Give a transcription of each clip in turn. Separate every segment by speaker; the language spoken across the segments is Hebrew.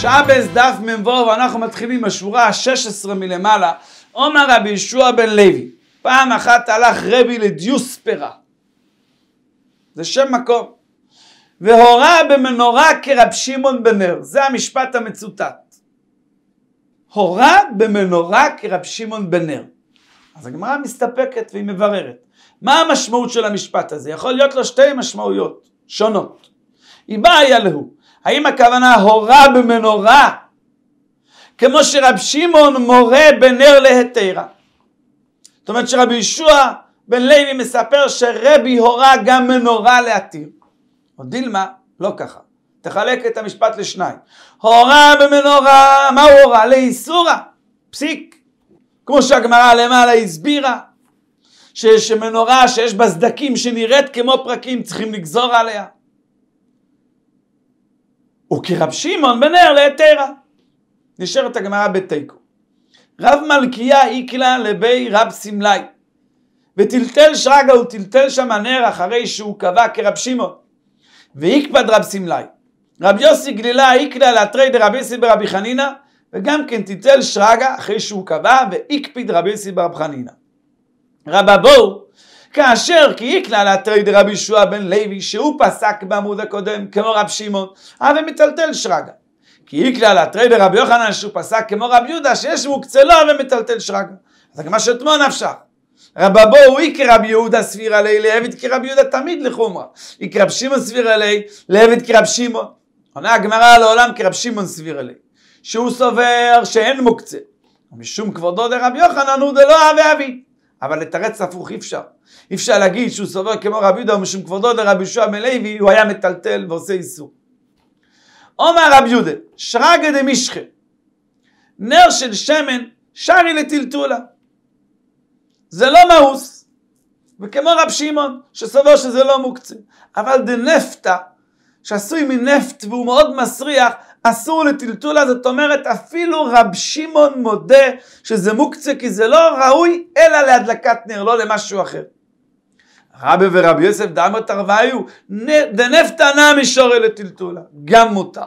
Speaker 1: שבס דף מ"ו, אנחנו מתחילים בשורה ה-16 מלמעלה. עומר רבי ישוע בן לוי, פעם אחת הלך רבי לדיוספרה, זה שם מקום, והורה במנורה כרב שמעון בנר, זה המשפט המצוטט. הורה במנורה כרב שמעון בנר. אז הגמרא מסתפקת והיא מבררת. מה המשמעות של המשפט הזה? יכול להיות לו שתי משמעויות שונות. היא באה היה להוא. האם הכוונה הורה במנורה? כמו שרב שמעון מורה בנר להיתרה. זאת אומרת שרבי ישוע בן לוי מספר שרבי הורה גם מנורה להתיר. או דילמה, לא ככה. תחלק את המשפט לשניים. הורה במנורה, מה הוא הורה? לאיסורה. פסיק. כמו שהגמרא למעלה הסבירה, שיש מנורה שיש בה סדקים שנראית כמו פרקים, צריכים לגזור עליה. וכרב שמעון בנר להתרה. נשארת הגמרא בתיקו. רב מלכיה איקלה לבי רב סמלי. וטלטל שרגא הוא טלטל שם הנר אחרי שהוא קבע כרב שמעון. ואיקפד רב סמלי. רב יוסי גלילה איקלה לאתרי דרבי יוסי ברבי חנינא, וגם כן טלטל שרגא אחרי שהוא קבע ואיקפיד רבי יוסי ברב חנינא. רב אבו כאשר כי יקלה להטריד רבי ישוע בן לוי, שהוא פסק בעמוד הקודם כמו רב שמעון, הווה מטלטל שרגא. כי יקלה להטריד רבי יוחנן, שהוא פסק כמו רב יהודה, שיש מוקצה לו הווה מטלטל שרגא. אז הגמרא שתמו נפשה. רבא בואו איקרא רב יהודה סבירא ליה, לעבד כרב יהודה תמיד לחומרה. איקרא רב שמעון סבירא ליה, לעבד כרב שמעון. עונה הגמרא לעולם כרב שמעון סבירא ליה, שהוא סובר שאין מוקצה. משום כבודו דרבי יוחנן הוא דלא אבי אבי. אבל לתרץ הפוך אי אפשר. אי אפשר להגיד שהוא סובר כמו רבי יהודה ומשום כבודו לרבי יהושע מלוי הוא היה מטלטל ועושה איסור. אומר רבי יהודה, שרגא דמישכה, נר של שמן שרי לטלטולה. זה לא מאוס. וכמו רב שמעון, שסובר שזה לא מוקצה. אבל דנפטה, שעשוי מנפט והוא מאוד מסריח, אסור לטלטולה, זאת אומרת אפילו רב שמעון מודה שזה מוקצה כי זה לא ראוי אלא להדלקת נר, לא למשהו אחר. רבי ורבי יוסף דאמר תרוויו, נא מישורי לטלטולה, גם מותר.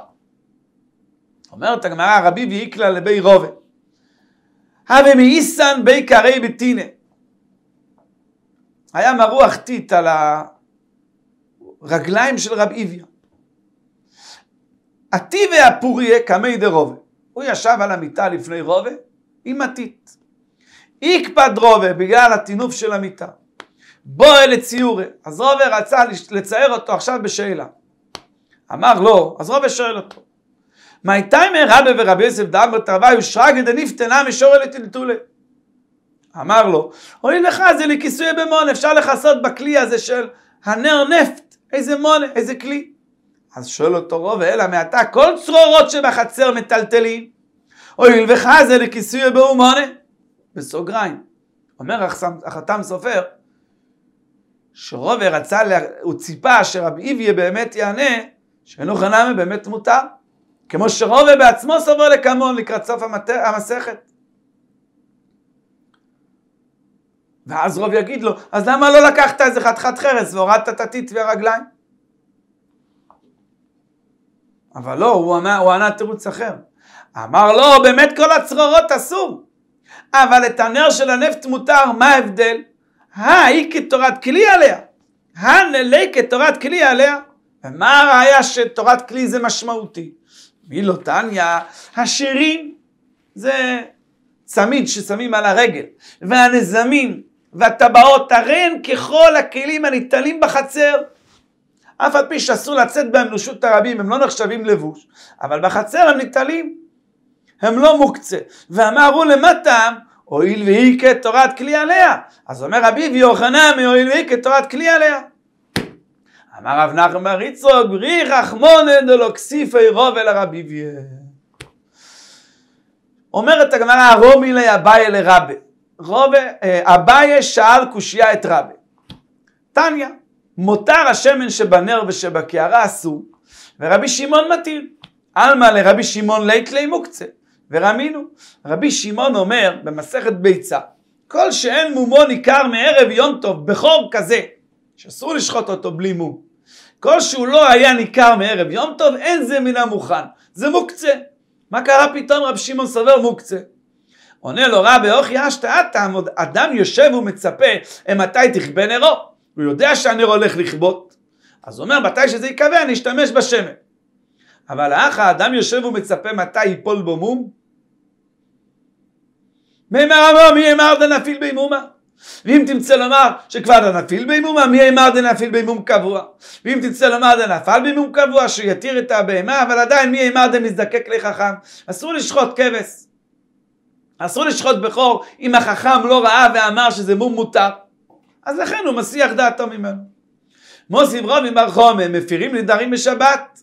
Speaker 1: אומרת הגמרא, רבי ואיקלה לבי רובה. הווה מאיסן בי קרי בטינא. היה מרוח טיט על הרגליים של רב איביה. עטיבי הפוריה קמי דרובה. הוא ישב על המיטה לפני רובה עם עתית. איקפד רובה בגלל הטינוף של המיטה. בואי לציורי. אז רובה רצה לצייר אותו עכשיו בשאלה. אמר לא, אז רובה שואל אותו. מי תימר רבי ורבי יוסף דאמר תרוויו שרגא דניפטנה משורא לטלטולה. אמר לו, אוי לך זה לכיסוי במון, אפשר לכסות בכלי הזה של הנר נפט, איזה מון, איזה כלי. אז שואל אותו רוב, אלא מעתה כל צרורות שבחצר מטלטלים, הואיל וחזה לכיסוי באומונה, בסוגריים. אומר החתם סופר, שרוב רצה, לה... הוא ציפה שרבי איביה באמת יענה, שאינו חנמי באמת מותר, כמו שרוב בעצמו סובר לקמון לקראת סוף המת... המסכת. ואז רוב יגיד לו, אז למה לא לקחת איזה חתיכת חרס והורדת את הטיט והרגליים? אבל לא, הוא ענה, הוא ענה תירוץ אחר. אמר לא, באמת כל הצרורות אסור. אבל את הנר של הנפט מותר, מה ההבדל? ההיא כתורת כלי עליה. הנלי כתורת כלי עליה. ומה הראיה שתורת כלי זה משמעותי? מי לא תניא, השירים זה צמיד ששמים על הרגל, והנזמים והטבעות, הרי הן ככל הכלים הניטלים בחצר. אף על פי שאסור לצאת בהם לרשות הרבים, הם לא נחשבים לבוש, אבל בחצר הם ניטלים, הם לא מוקצה. ואמרו למטה, הואיל והיא כתורת כלי עליה. אז אומר רבי ויוחנן, הואיל והיא כתורת כלי עליה. אמר רב נחמן בר יצרוק, ברי רחמונא דלא כסיפי אל הרבי ויה. אומרת הגמרא, רומי לאביי אביי לרבה. אה, אביי שאל קושייה את רבה. תניא, מותר השמן שבנר ושבקערה אסור, ורבי שמעון מתיר. עלמא לרבי שמעון לי מוקצה, ורמינו. רבי שמעון אומר במסכת ביצה, כל שאין מומו ניכר מערב יום טוב, בכור כזה, שאסור לשחוט אותו בלי מום. כל שהוא לא היה ניכר מערב יום טוב, אין זה מן המוכן. זה מוקצה. מה קרה פתאום רבי שמעון סובר מוקצה? עונה לו רבי אוכי אשתא אטם, אדם יושב ומצפה, אימתי תכבה נרו. הוא יודע שהנר הולך לכבות, אז הוא אומר, מתי שזה ייקבע, אני אשתמש בשמן. אבל האח האדם יושב ומצפה מתי ייפול בו מום? מי אמר אמר, מי אמר דנפיל בי מומה? ואם תמצא לומר שכבר דנפיל בי מומה, מי אמר דנפיל בי מום קבוע? ואם תמצא לומר דנפל בי מום קבוע, שיתיר את הבהמה, אבל עדיין מי אמר דנזדקק לחכם? אסור לשחוט כבש. אסור לשחוט בכור אם החכם לא ראה ואמר שזה מום מותר. אז לכן הוא מסיח דעתו ממנו. מוסים רבי בר חומר, מפירים נדרים בשבת.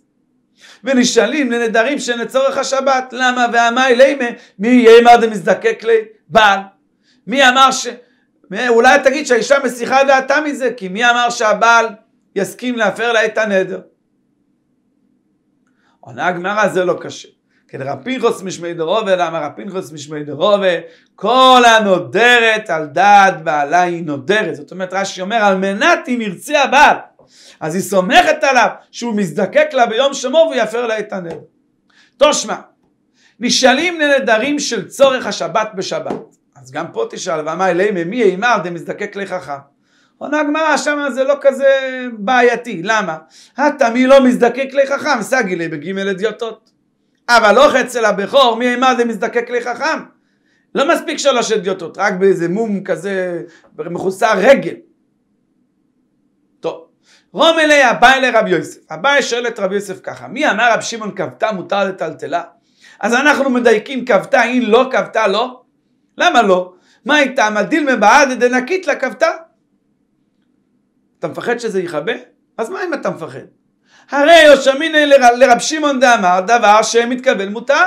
Speaker 1: ונשאלים לנדרים שלצורך השבת. למה? והמאי לימה, מי יאמר דמזדקק לבעל מי אמר ש... אולי תגיד שהאישה מסיחה דעתה מזה, כי מי אמר שהבעל יסכים להפר לה את הנדר? עונה הגמרא, זה לא קשה. כדי כן, כדרב פנחוס משמי דרובה, למה רב פנחוס משמי דרובה, כל הנודרת על דעת בעלה היא נודרת. זאת אומרת, רש"י אומר, על מנת אם ירצה הבעל, אז היא סומכת עליו שהוא מזדקק לה ביום שמו והוא יפר לה את הנר. תושמע, נשאלים לנדרים של צורך השבת בשבת. אז גם פה תשאל, ואמר אליהם ממי אימר דמזדקק לחכם. עונה הגמרא, שם זה לא כזה בעייתי, למה? התמי לא מזדקק לחכם, סגי לי בגימל אדיוטות. אבל לא אצל הבכור, מי אימה זה מזדקק לחכם. לא מספיק שלוש אדיוטות, רק באיזה מום כזה מכוסה רגל. טוב, רום אליה, בא אליה יוסף. הבעיה שואל את רבי יוסף ככה, מי אמר רב שמעון כבתה מותר לטלטלה? אז אנחנו מדייקים כבתה אם לא, כבתה לא? למה לא? מה איתה? מדיל מבעד דנקית לה כבתה? אתה מפחד שזה יכבה? אז מה אם אתה מפחד? הרי יושמיני לרב שמעון דאמר דבר שמתקבל מותר.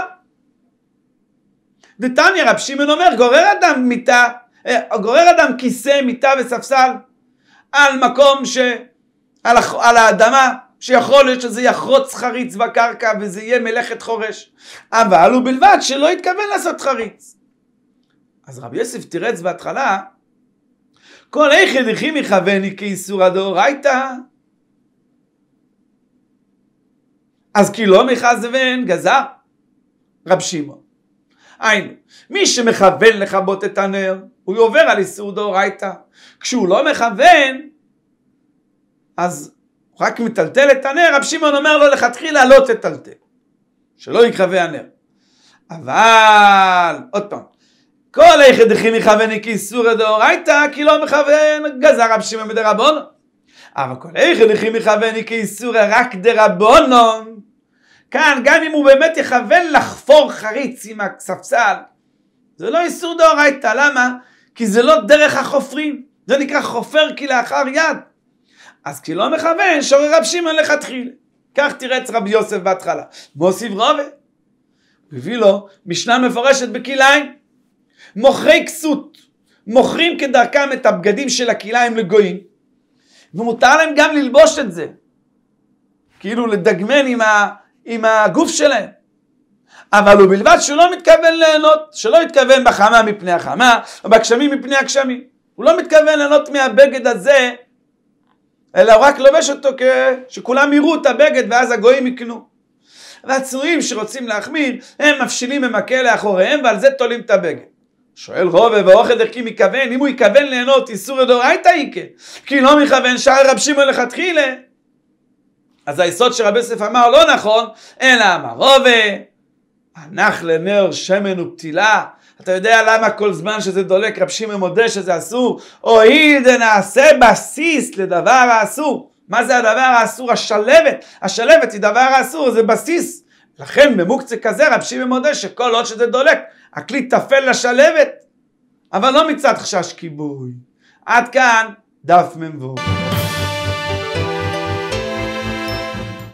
Speaker 1: דתניא רב שמעון אומר גורר אדם מיטה, אה, גורר אדם כיסא, מיטה וספסל על מקום ש... על, הח... על האדמה שיכול להיות שזה יחרוץ חריץ בקרקע וזה יהיה מלאכת חורש אבל הוא בלבד שלא התכוון לעשות חריץ. אז רבי יוסף תירץ בהתחלה כל איכי דכי מכווני כאיסור הדאורייתא אז כי לא מכזבן גזר רב שמעון. היינו, מי שמכוון לכבות את הנר, הוא עובר על איסור דאורייתא. כשהוא לא מכוון, אז הוא רק מטלטל את הנר, רב שמעון אומר לו לכתחילה לא תטלטל, שלא יכבה הנר. אבל, עוד פעם, כל היחד דכי מכוון כאיסור דאורייתא, כי לא מכוון, גזר רב שמעון בדרבנו. אבל כל היחד דכי מכוון כאיסור רק דרבונו. כאן, גם אם הוא באמת יכוון לחפור חריץ עם הספסל, זה לא איסור דאורייתא, למה? כי זה לא דרך החופרים, זה נקרא חופר כלאחר יד. אז כי לא מכוון, שורר רב שמעון לכתחילה. כך תירץ רבי יוסף בהתחלה. מוסיף רובה הוא הביא לו משנה מפורשת בכלאיים. מוכרי כסות, מוכרים כדרכם את הבגדים של הכלאיים לגויים, ומותר להם גם ללבוש את זה. כאילו לדגמן עם ה... עם הגוף שלהם. אבל הוא בלבד שהוא לא מתכוון ליהנות, שלא מתכוון בחמה מפני החמה, או בגשמים מפני הגשמים. הוא לא מתכוון ליהנות מהבגד הזה, אלא הוא רק לובש אותו שכולם יראו את הבגד ואז הגויים יקנו. והצנועים שרוצים להחמיר, הם מבשילים במכה לאחוריהם ועל זה תולים את הבגד. שואל רובע ואוכל דרכי מכוון, אם הוא יכוון ליהנות איסור דאורייתא איכה, כי לא מכוון שער רב שמעון לכתחילה. אז היסוד שרבי יוסף אמר לא נכון, אלא אמר רובה, הנח לנר שמן ופתילה. אתה יודע למה כל זמן שזה דולק רב שמעון מודה שזה אסור? הואיל דנעשה בסיס לדבר האסור. מה זה הדבר האסור? השלבת. השלבת היא דבר האסור, זה בסיס. לכן במוקצה כזה רב שמעון מודה שכל עוד שזה דולק, הכלי טפל לשלבת. אבל לא מצד חשש כיבוי. עד כאן דף מ"ו.